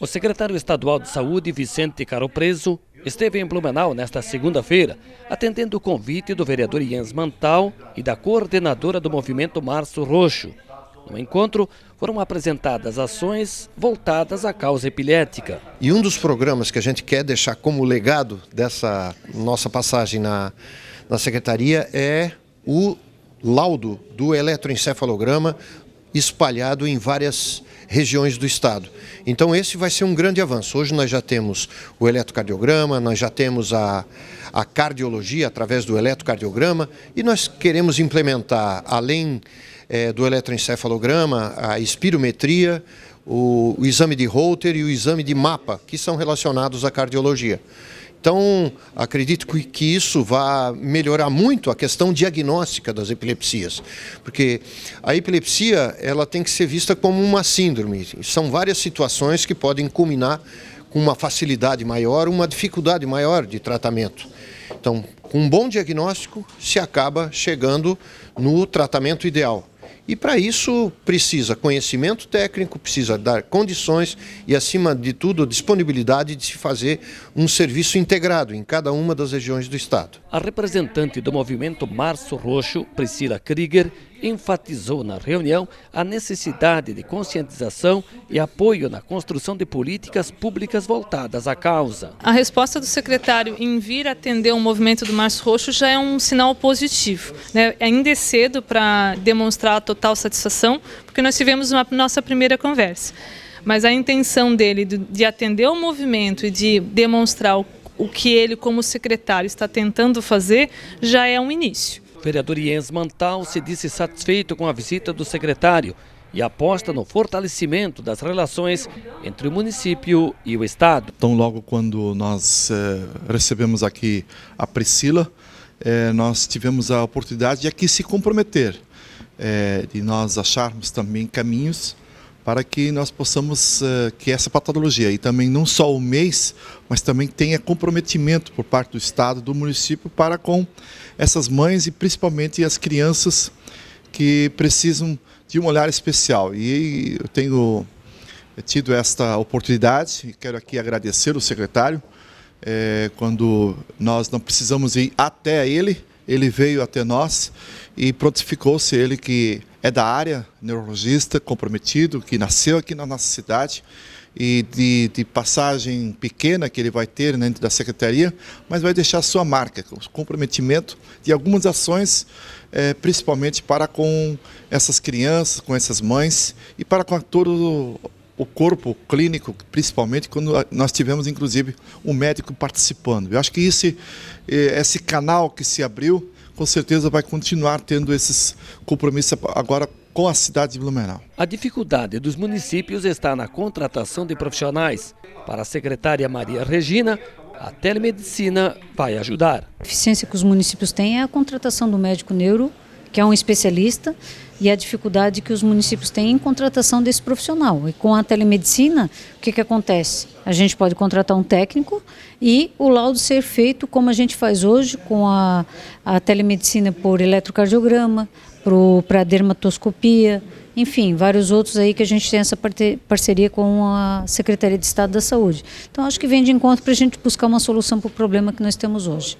O secretário estadual de saúde, Vicente Caropreso, esteve em Blumenau nesta segunda-feira, atendendo o convite do vereador Jens Mantal e da coordenadora do movimento Março Roxo. No encontro, foram apresentadas ações voltadas à causa epilética. E um dos programas que a gente quer deixar como legado dessa nossa passagem na, na secretaria é o laudo do eletroencefalograma espalhado em várias regiões do estado. Então esse vai ser um grande avanço. Hoje nós já temos o eletrocardiograma, nós já temos a, a cardiologia através do eletrocardiograma e nós queremos implementar, além é, do eletroencefalograma, a espirometria, o, o exame de Holter e o exame de mapa, que são relacionados à cardiologia. Então, acredito que isso vai melhorar muito a questão diagnóstica das epilepsias, porque a epilepsia ela tem que ser vista como uma síndrome. São várias situações que podem culminar com uma facilidade maior, uma dificuldade maior de tratamento. Então, com um bom diagnóstico, se acaba chegando no tratamento ideal. E para isso precisa conhecimento técnico, precisa dar condições e, acima de tudo, disponibilidade de se fazer um serviço integrado em cada uma das regiões do Estado. A representante do movimento Março Roxo, Priscila Krieger, enfatizou na reunião a necessidade de conscientização e apoio na construção de políticas públicas voltadas à causa. A resposta do secretário em vir atender o movimento do Março Roxo já é um sinal positivo. Né? Ainda é cedo para demonstrar a total satisfação, porque nós tivemos uma nossa primeira conversa. Mas a intenção dele de atender o movimento e de demonstrar o que ele, como secretário, está tentando fazer já é um início vereador Jens Mantal se disse satisfeito com a visita do secretário e aposta no fortalecimento das relações entre o município e o Estado. Então, logo quando nós eh, recebemos aqui a Priscila, eh, nós tivemos a oportunidade de aqui se comprometer, eh, de nós acharmos também caminhos para que nós possamos eh, que essa patologia e também não só o mês, mas também tenha comprometimento por parte do Estado, do município para com essas mães e principalmente as crianças que precisam de um olhar especial. E eu tenho eh, tido esta oportunidade e quero aqui agradecer o secretário eh, quando nós não precisamos ir até ele, ele veio até nós e prontificou-se ele que é da área, neurologista, comprometido, que nasceu aqui na nossa cidade e de, de passagem pequena que ele vai ter né, dentro da secretaria, mas vai deixar sua marca, o comprometimento de algumas ações, é, principalmente para com essas crianças, com essas mães e para com todo o corpo clínico, principalmente quando nós tivemos inclusive um médico participando. Eu acho que esse eh, esse canal que se abriu, com certeza vai continuar tendo esses compromissos agora com a cidade de Blumenau. A dificuldade dos municípios está na contratação de profissionais. Para a secretária Maria Regina, a telemedicina vai ajudar. A eficiência que os municípios têm é a contratação do médico neuro que é um especialista, e a dificuldade que os municípios têm em contratação desse profissional. E com a telemedicina, o que, que acontece? A gente pode contratar um técnico e o laudo ser feito como a gente faz hoje, com a, a telemedicina por eletrocardiograma, para dermatoscopia, enfim, vários outros aí que a gente tem essa parceria com a Secretaria de Estado da Saúde. Então, acho que vem de encontro para a gente buscar uma solução para o problema que nós temos hoje.